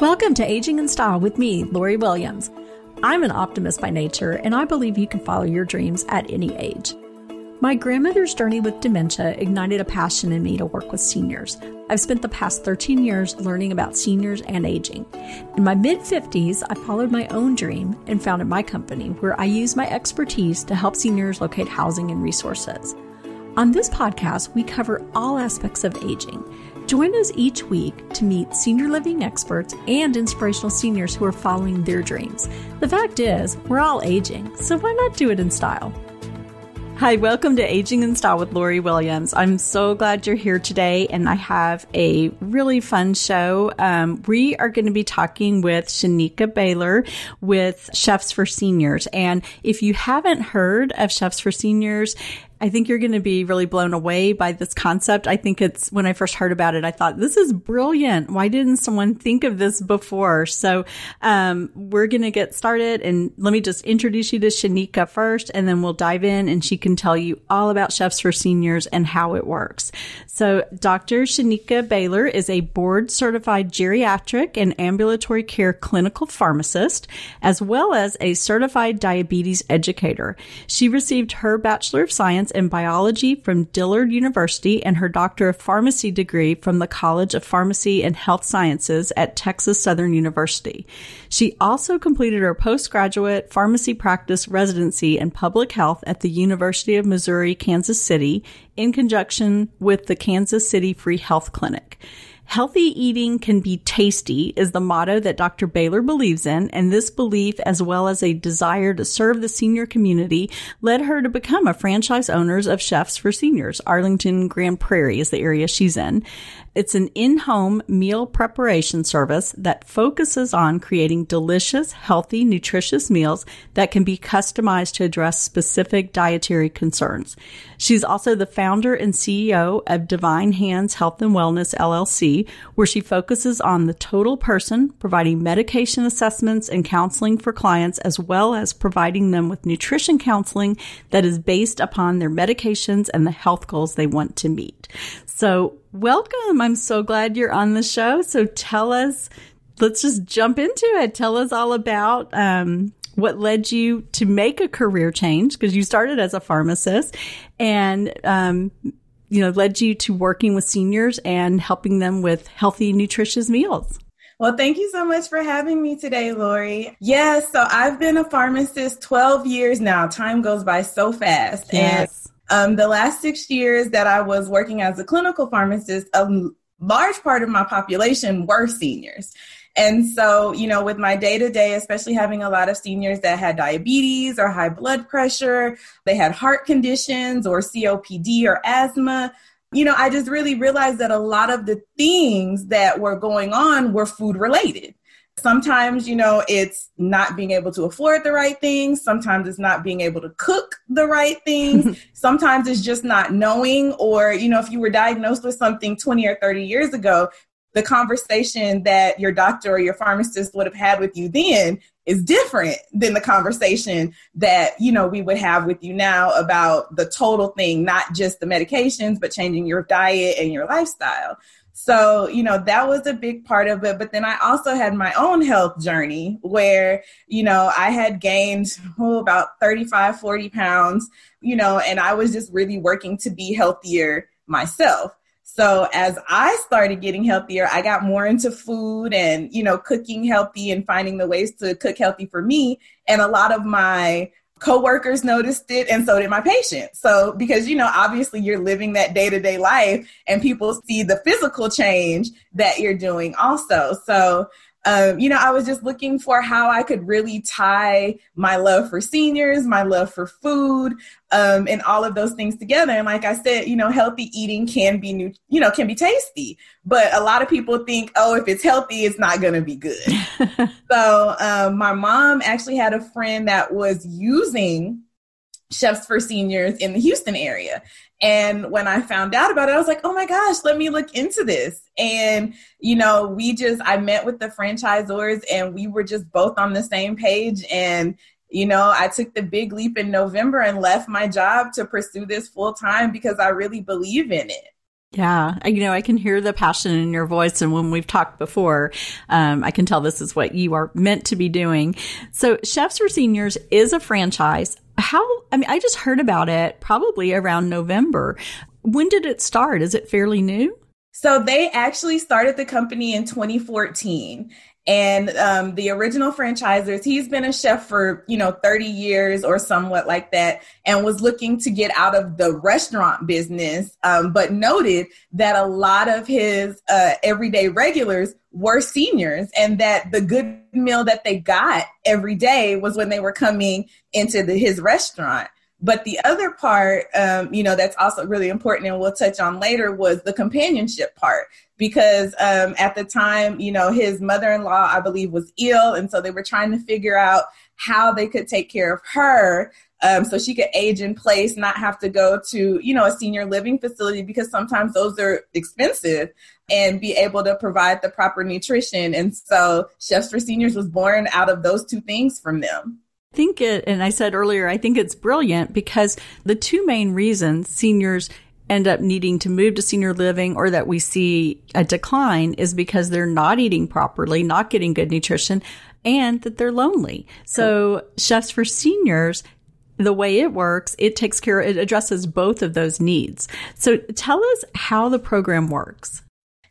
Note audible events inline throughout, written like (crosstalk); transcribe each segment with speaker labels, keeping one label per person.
Speaker 1: Welcome to Aging in Style with me, Lori Williams. I'm an optimist by nature, and I believe you can follow your dreams at any age. My grandmother's journey with dementia ignited a passion in me to work with seniors. I've spent the past 13 years learning about seniors and aging. In my mid 50s, I followed my own dream and founded my company where I use my expertise to help seniors locate housing and resources. On this podcast, we cover all aspects of aging Join us each week to meet senior living experts and inspirational seniors who are following their dreams. The fact is, we're all aging, so why not do it in style? Hi, welcome to Aging in Style with Lori Williams. I'm so glad you're here today, and I have a really fun show. Um, we are going to be talking with Shanika Baylor with Chefs for Seniors. And if you haven't heard of Chefs for Seniors, I think you're going to be really blown away by this concept. I think it's when I first heard about it, I thought this is brilliant. Why didn't someone think of this before? So, um, we're going to get started and let me just introduce you to Shanika first and then we'll dive in and she can tell you all about Chefs for Seniors and how it works. So Dr. Shanika Baylor is a board certified geriatric and ambulatory care clinical pharmacist, as well as a certified diabetes educator. She received her Bachelor of Science Science and Biology from Dillard University and her Doctor of Pharmacy degree from the College of Pharmacy and Health Sciences at Texas Southern University. She also completed her postgraduate pharmacy practice residency in public health at the University of Missouri, Kansas City in conjunction with the Kansas City Free Health Clinic. Healthy eating can be tasty is the motto that Dr. Baylor believes in, and this belief, as well as a desire to serve the senior community, led her to become a franchise owner of Chefs for Seniors. Arlington Grand Prairie is the area she's in. It's an in home meal preparation service that focuses on creating delicious, healthy, nutritious meals that can be customized to address specific dietary concerns. She's also the founder and CEO of Divine Hands Health and Wellness LLC, where she focuses on the total person, providing medication assessments and counseling for clients, as well as providing them with nutrition counseling that is based upon their medications and the health goals they want to meet. So Welcome. I'm so glad you're on the show. So tell us, let's just jump into it. Tell us all about um, what led you to make a career change because you started as a pharmacist and, um, you know, led you to working with seniors and helping them with healthy, nutritious meals.
Speaker 2: Well, thank you so much for having me today, Lori. Yes, so I've been a pharmacist 12 years now. Time goes by so fast. Yes. And um, the last six years that I was working as a clinical pharmacist, a large part of my population were seniors. And so, you know, with my day to day, especially having a lot of seniors that had diabetes or high blood pressure, they had heart conditions or COPD or asthma, you know, I just really realized that a lot of the things that were going on were food related. Sometimes, you know, it's not being able to afford the right things. Sometimes it's not being able to cook the right things. (laughs) Sometimes it's just not knowing. Or, you know, if you were diagnosed with something 20 or 30 years ago, the conversation that your doctor or your pharmacist would have had with you then is different than the conversation that you know we would have with you now about the total thing not just the medications but changing your diet and your lifestyle so, you know, that was a big part of it. But then I also had my own health journey where, you know, I had gained oh, about 35, 40 pounds, you know, and I was just really working to be healthier myself. So as I started getting healthier, I got more into food and, you know, cooking healthy and finding the ways to cook healthy for me. And a lot of my coworkers noticed it and so did my patient so because you know obviously you're living that day-to-day life and people see the physical change that you're doing also so um, you know, I was just looking for how I could really tie my love for seniors, my love for food, um, and all of those things together. And like I said, you know, healthy eating can be new, you know, can be tasty, but a lot of people think, oh, if it's healthy, it's not going to be good. (laughs) so um, my mom actually had a friend that was using chefs for seniors in the Houston area. And when I found out about it, I was like, oh my gosh, let me look into this. And, you know, we just, I met with the franchisors and we were just both on the same page. And, you know, I took the big leap in November and left my job to pursue this full time because I really believe in it.
Speaker 1: Yeah, you know, I can hear the passion in your voice. And when we've talked before, um, I can tell this is what you are meant to be doing. So, Chefs for Seniors is a franchise how, I mean, I just heard about it probably around November. When did it start? Is it fairly new? So they actually started the
Speaker 2: company in 2014 and um, the original franchisors he's been a chef for you know 30 years or somewhat like that and was looking to get out of the restaurant business um, but noted that a lot of his uh, everyday regulars were seniors and that the good meal that they got every day was when they were coming into the, his restaurant but the other part, um, you know, that's also really important and we'll touch on later was the companionship part. Because um, at the time, you know, his mother in law, I believe, was ill. And so they were trying to figure out how they could take care of her um, so she could age in place, not have to go to you know a senior living facility because sometimes those are expensive, and be able to provide the proper nutrition. And so Chefs for Seniors was born out of those two things from
Speaker 1: them think it, and I said earlier, I think it's brilliant because the two main reasons seniors end up needing to move to senior living or that we see a decline is because they're not eating properly, not getting good nutrition, and that they're lonely. So, Chefs for Seniors the way it works, it takes care, it addresses both of those needs. So tell us how the program works.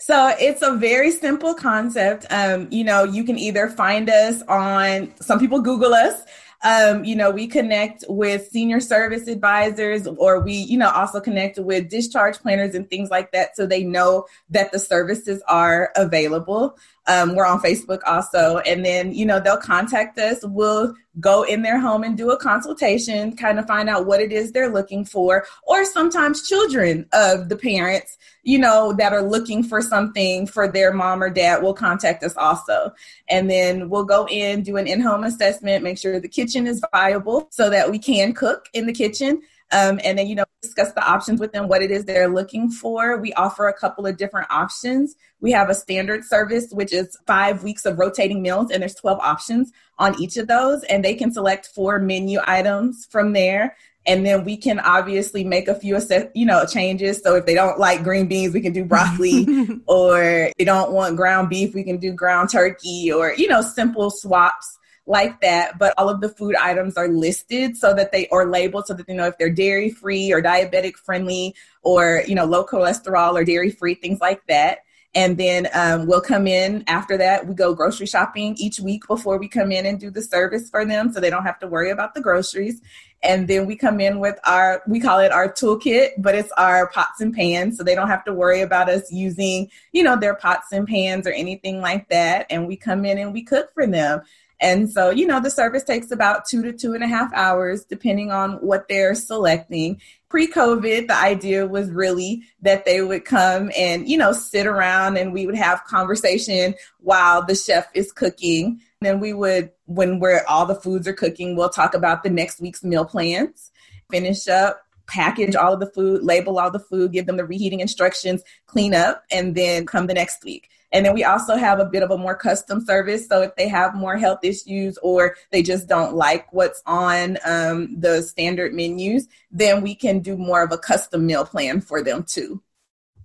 Speaker 2: So it's a very simple concept. Um, you know, you can either find us on, some people Google us um, you know, we connect with senior service advisors or we, you know, also connect with discharge planners and things like that so they know that the services are available. Um, we're on Facebook also. And then, you know, they'll contact us. We'll go in their home and do a consultation, kind of find out what it is they're looking for. Or sometimes children of the parents, you know, that are looking for something for their mom or dad will contact us also. And then we'll go in, do an in home assessment, make sure the kitchen is viable so that we can cook in the kitchen um, and then you know discuss the options with them what it is they're looking for we offer a couple of different options we have a standard service which is five weeks of rotating meals and there's 12 options on each of those and they can select four menu items from there and then we can obviously make a few you know changes so if they don't like green beans we can do broccoli (laughs) or they don't want ground beef we can do ground turkey or you know simple swaps like that, but all of the food items are listed so that they are labeled so that they know if they're dairy free or diabetic friendly or you know low cholesterol or dairy free things like that. And then um, we'll come in after that. We go grocery shopping each week before we come in and do the service for them so they don't have to worry about the groceries. And then we come in with our, we call it our toolkit, but it's our pots and pans. So they don't have to worry about us using, you know, their pots and pans or anything like that. And we come in and we cook for them. And so, you know, the service takes about two to two and a half hours, depending on what they're selecting. Pre COVID, the idea was really that they would come and, you know, sit around and we would have conversation while the chef is cooking. Then we would, when we're all the foods are cooking, we'll talk about the next week's meal plans, finish up, package all of the food, label all the food, give them the reheating instructions, clean up, and then come the next week. And then we also have a bit of a more custom service. So if they have more health issues or they just don't like what's on um, the standard menus, then we can do more of a custom meal plan for them too.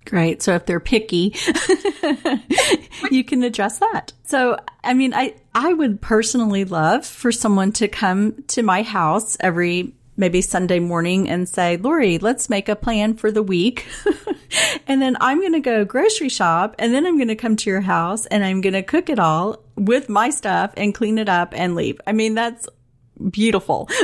Speaker 1: Great. So if they're picky, (laughs) you can address that. So, I mean, I, I would personally love for someone to come to my house every maybe Sunday morning and say, Lori, let's make a plan for the week. (laughs) and then I'm going to go grocery shop and then I'm going to come to your house and I'm going to cook it all with my stuff and clean it up and leave. I mean, that's beautiful. (laughs)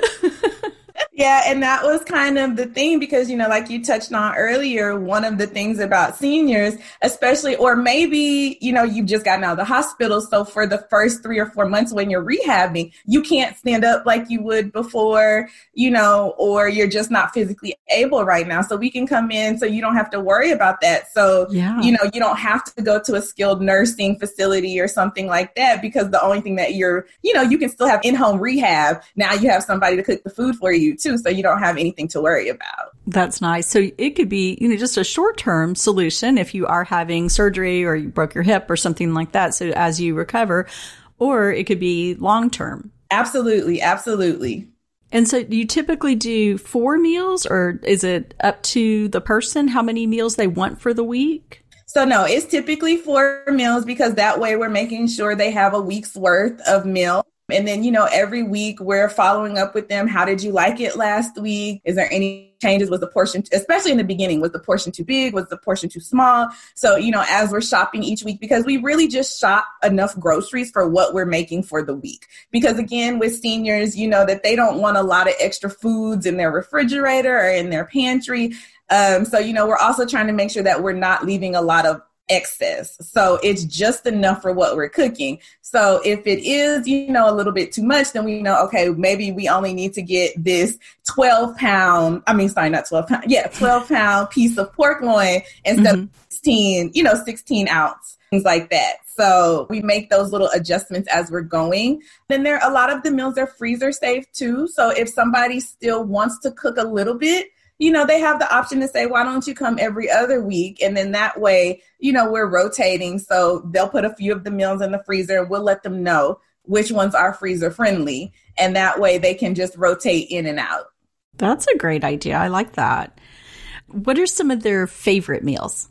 Speaker 2: Yeah, and that was kind of the thing because, you know, like you touched on earlier, one of the things about seniors, especially, or maybe, you know, you've just gotten out of the hospital. So for the first three or four months when you're rehabbing, you can't stand up like you would before, you know, or you're just not physically able right now. So we can come in so you don't have to worry about that. So, yeah. you know, you don't have to go to a skilled nursing facility or something like that because the only thing that you're, you know, you can still have in home rehab. Now you have somebody to cook the food for you, too too. So you don't have anything to worry about.
Speaker 1: That's nice. So it could be, you know, just a short term solution if you are having surgery or you broke your hip or something like that. So as you recover, or it could be long term. Absolutely. Absolutely. And so you typically do four meals or is it up to the person how many meals they want for the week? So no, it's typically four meals
Speaker 2: because that way we're making sure they have a week's worth of meal. And then, you know, every week we're following up with them. How did you like it last week? Is there any changes? Was the portion, especially in the beginning, was the portion too big? Was the portion too small? So, you know, as we're shopping each week, because we really just shop enough groceries for what we're making for the week. Because again, with seniors, you know that they don't want a lot of extra foods in their refrigerator or in their pantry. Um, so, you know, we're also trying to make sure that we're not leaving a lot of excess. So it's just enough for what we're cooking. So if it is, you know, a little bit too much, then we know, okay, maybe we only need to get this 12 pound, I mean, sorry, not 12 pound, yeah, 12 pound piece of pork loin instead mm-hmm. of 16, you know, 16 ounce, things like that. So we make those little adjustments as we're going. Then there, a lot of the meals are freezer safe too. So if somebody still wants to cook a little bit, you know, they have the option to say, why don't you come every other week? And then that way, you know, we're rotating. So they'll put a few of the meals in the freezer we'll let them know which ones are freezer friendly. And that way they can just rotate in and out.
Speaker 1: That's a great idea. I like that. What are some of their favorite meals?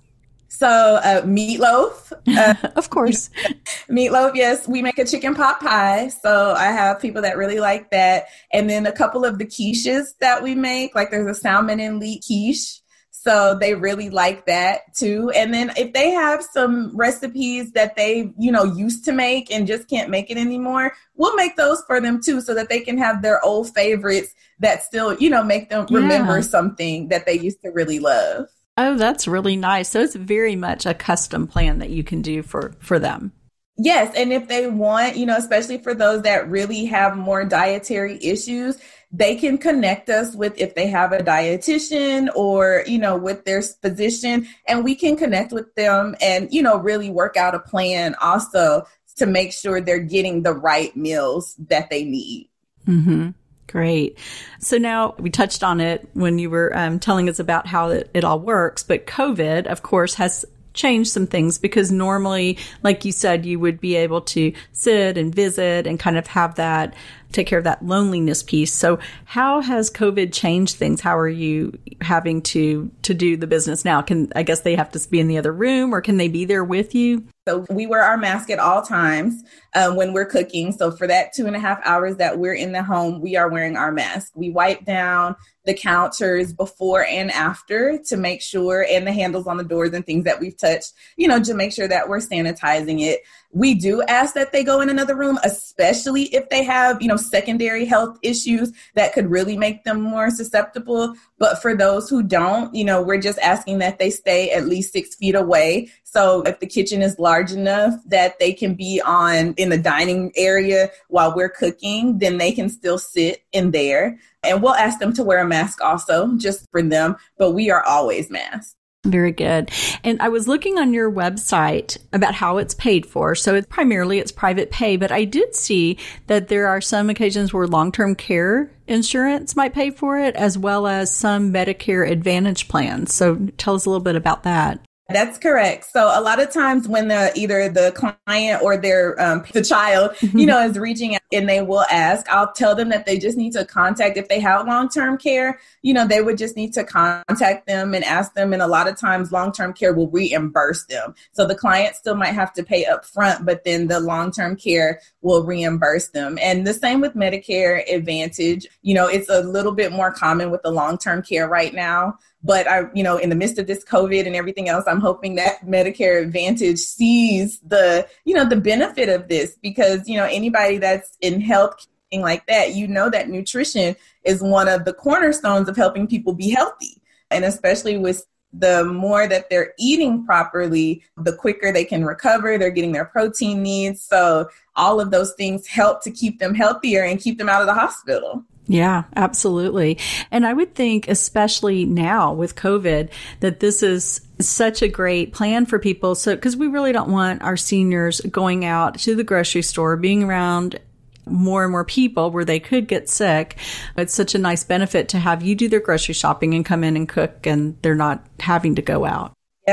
Speaker 2: So uh, meatloaf, uh, (laughs) of course. (laughs) meatloaf, yes. We make a chicken pot pie, so I have people that really like that. And then a couple of the quiches that we make, like there's a salmon and leek quiche. So they really like that too. And then if they have some recipes that they, you know, used to make and just can't make it anymore, we'll make those for them too so that they can have their old favorites that still, you know, make them remember yeah. something that they used to
Speaker 1: really love. Oh, that's really nice. So it's very much a custom plan that you can do for for them.
Speaker 2: Yes, and if they want, you know, especially for those that really have more dietary issues, they can connect us with if they have a dietitian or, you know, with their physician and we can connect with them and, you know, really work out a plan also to make sure they're getting the right meals that they need.
Speaker 1: Mhm. Great. So now we touched on it when you were um, telling us about how it, it all works, but COVID, of course, has changed some things because normally, like you said, you would be able to sit and visit and kind of have that take care of that loneliness piece. So how has COVID changed things? How are you having to to do the business now? Can I guess they have to be in the other room or can they be there with you? So
Speaker 2: we wear our mask at all times um, when we're cooking. So for that two and a half hours that we're in the home, we are wearing our mask. We wipe down the counters before and after to make sure, and the handles on the doors and things that we've touched, you know, to make sure that we're sanitizing it we do ask that they go in another room, especially if they have, you know, secondary health issues that could really make them more susceptible. But for those who don't, you know, we're just asking that they stay at least six feet away. So if the kitchen is large enough that they can be on in the dining area while we're cooking, then they can still sit in there. And we'll ask them to wear a mask also, just for them, but we are always masked.
Speaker 1: Very good. And I was looking on your website about how it's paid for. So it's primarily it's private pay, but I did see that there are some occasions where long-term care insurance might pay for it as well as some Medicare Advantage plans. So tell us a little bit about that. That's correct.
Speaker 2: So a lot of times when the either the client or their um, the child, you know, is reaching out and they will ask, I'll tell them that they just need to contact if they have long term care. You know, they would just need to contact them and ask them. And a lot of times, long term care will reimburse them. So the client still might have to pay up front, but then the long term care will reimburse them. And the same with Medicare Advantage. You know, it's a little bit more common with the long term care right now. But I, you know, in the midst of this COVID and everything else, I'm hoping that Medicare Advantage sees the, you know, the benefit of this because, you know, anybody that's in health like that, you know that nutrition is one of the cornerstones of helping people be healthy. And especially with the more that they're eating properly, the quicker they can recover. They're getting their protein needs. So, all of those things help to keep them healthier and keep them out of the hospital.
Speaker 1: Yeah, absolutely. And I would think, especially now with COVID, that this is such a great plan for people. So, because we really don't want our seniors going out to the grocery store, being around more and more people where they could get sick. It's such a nice benefit to have you do their grocery shopping and come in and cook and they're not having to go out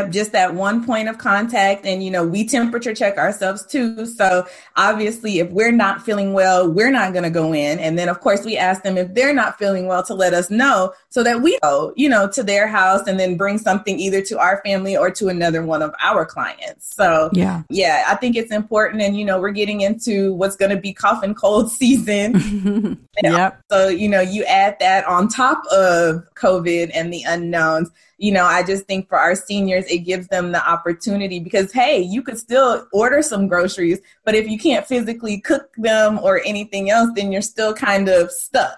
Speaker 2: just that one point of contact and you know we temperature check ourselves too so obviously if we're not feeling well we're not going to go in and then of course we ask them if they're not feeling well to let us know so that we go you know to their house and then bring something either to our family or to another one of our clients so yeah yeah i think it's important and you know we're getting into what's going to be cough and cold (laughs) season (laughs) yep. so you know you add that on top of covid and the unknowns you know i just think for our seniors it gives them the opportunity because, hey, you could still order some groceries, but if you can't physically cook them or anything else, then you're still kind of stuck.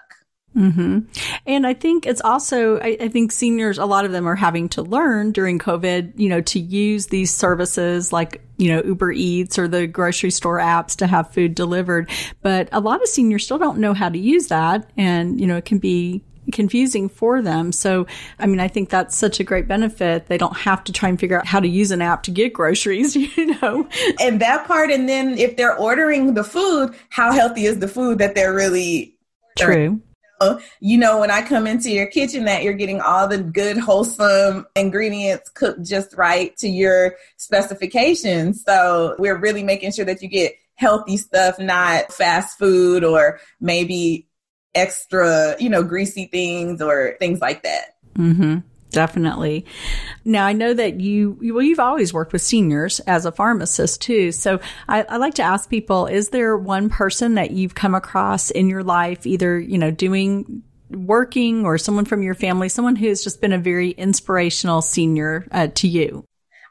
Speaker 1: Mm-hmm. And I think it's also, I, I, think seniors, a lot of them are having to learn during COVID, you know, to use these services like, you know, Uber Eats or the grocery store apps to have food delivered. But a lot of seniors still don't know how to use that. And, you know, it can be confusing for them. So, I mean, I think that's such a great benefit. They don't have to try and figure out how to use an app to get groceries, (laughs) you know? And that part. And then if they're ordering the food, how healthy is the food that they're really
Speaker 2: True you know, when I come into your kitchen, that you're getting all the good, wholesome ingredients cooked just right to your specifications. So we're really making sure that you get healthy stuff, not fast food or maybe extra, you know, greasy things or things like that.
Speaker 1: Mm-hmm. Definitely. Now I know that you well you've always worked with seniors as a pharmacist too. So I, I, like to ask people: Is there one person that you've come across in your life, either you know doing working or someone from your family, someone who has just been a very inspirational senior uh, to you?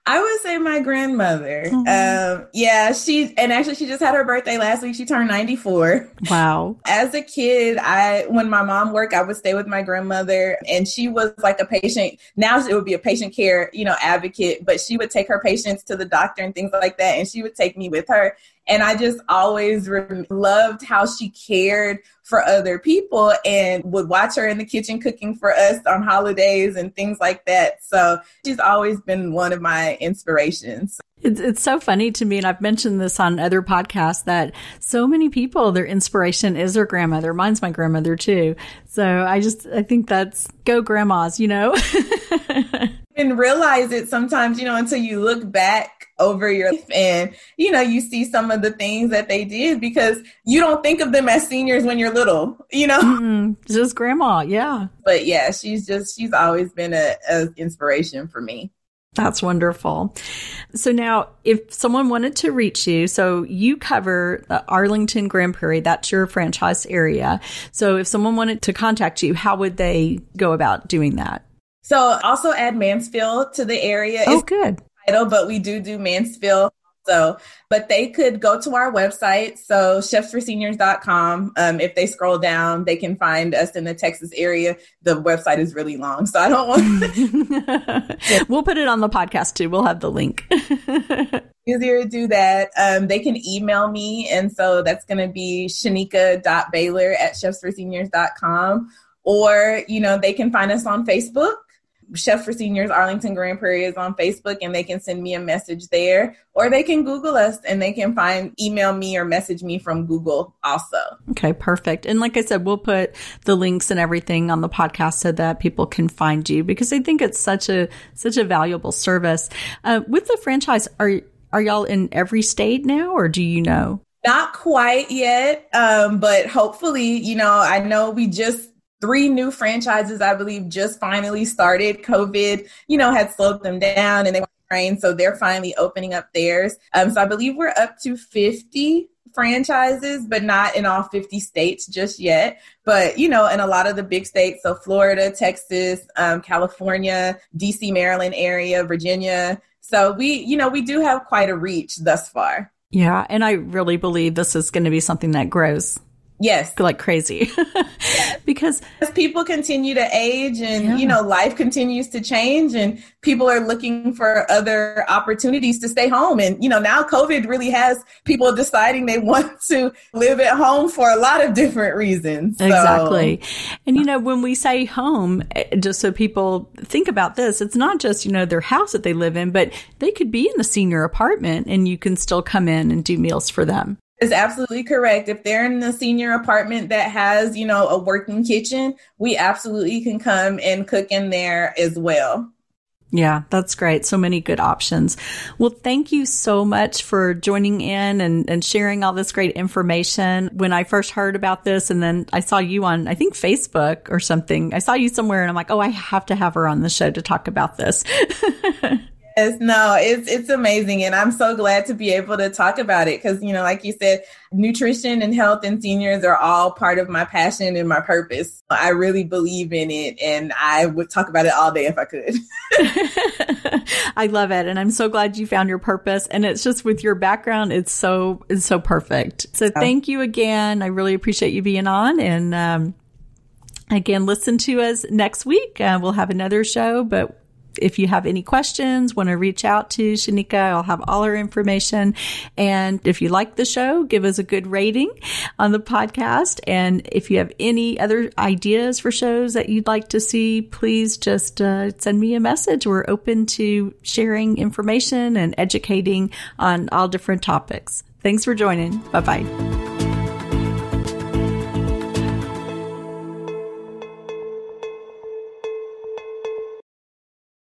Speaker 2: I would say my grandmother. Mm-hmm. Um, yeah, she and actually she just had her birthday last week. She turned 94. Wow. As a kid, I when my mom worked, I would stay with my grandmother and she was like a patient. Now it would be a patient care, you know, advocate, but she would take her patients to the doctor and things like that and she would take me with her and I just always re- loved how she cared for other people and would watch her in the kitchen cooking for us on holidays and things like that. So she's always been one of my inspirations.
Speaker 1: It's, it's so funny to me, and I've mentioned this on other podcasts that so many people, their inspiration is their grandmother. Mine's my grandmother too. So I just, I think that's go grandmas, you know? (laughs)
Speaker 2: And realize it sometimes, you know, until you look back over your life and, you know, you see some of the things that they did because you don't think of them as seniors when you're little, you know? (laughs) Mm, just grandma, yeah. But yeah, she's just, she's always been a, inspiration for me.
Speaker 1: That's wonderful. So now, if someone wanted to reach you, so you cover the Arlington Grand Prairie, that's your franchise area. So if someone wanted to contact you, how would they go about doing that?
Speaker 2: So also add Mansfield to the area. Oh, it's good. Title, but we do do Mansfield. So, but they could go to our website. So chefsforseniors.com. Um, if they scroll down, they can find us in the Texas area. The website is really long, so I don't want.
Speaker 1: to. (laughs) (laughs) we'll put it on the podcast too. We'll have the link.
Speaker 2: (laughs) Easier to do that. Um, they can email me. And so that's going to be shanika.baylor at chefsforseniors.com. Or, you know, they can find us on Facebook Chef for Seniors Arlington Grand Prairie is on Facebook and they can send me a message there or they can Google us and they can find email me or message me from Google also.
Speaker 1: Okay, perfect. And like I said, we'll put the links and everything on the podcast so that people can find you because I think it's such a such a valuable service. Uh, with the franchise, are are y'all in every state now or do you know?
Speaker 2: Not quite yet, um, but hopefully, you know, I know we just three new franchises, I believe, just finally started. COVID, you know, had slowed them down and they were trained, so they're finally opening up theirs. Um, so I believe we're up to 50 franchises, but not in all 50 states just yet. But, you know, in a lot of the big states, so Florida, Texas, um, California, DC, Maryland area, Virginia. So we, you know, we do have quite a reach thus far.
Speaker 1: Yeah. And I really believe this is going to be something that grows Yes. Like crazy.
Speaker 2: (laughs) because as people continue to age and yeah. you know life continues to change and people are looking for other opportunities to stay home and you know now COVID really has people deciding they (laughs) want to live at home for a lot of different reasons. So. Exactly.
Speaker 1: And you know when we say home eh, just so people think about this it's not just you know their house that they live in but they could be in the senior apartment and you can still come in and do meals for them
Speaker 2: is absolutely correct. If they're in the senior apartment that has, you know, a working kitchen, we absolutely can come and cook in there as well.
Speaker 1: Yeah, that's great. So many good options. Well, thank you so much for joining in and, and sharing all this great information. When I first heard about this, and then I saw you on, I think, Facebook or something, I saw you somewhere, and I'm like, oh, I have to have her on the show to talk about this. (laughs)
Speaker 2: Yes, no, it's it's amazing, and I'm so glad to be able to talk about it because you know, like you said, nutrition and health and seniors are all part of my passion and my purpose. I really believe in it, and I would talk about it all day if I could. (laughs)
Speaker 1: (laughs) I love it, and I'm so glad you found your purpose. And it's just with your background, it's so it's so perfect. So thank you again. I really appreciate you being on, and um, again, listen to us next week. Uh, we'll have another show, but if you have any questions, want to reach out to Shanika, I'll have all her information. And if you like the show, give us a good rating on the podcast. And if you have any other ideas for shows that you'd like to see, please just uh, send me a message. We're open to sharing information and educating on all different topics. Thanks for joining. Bye bye.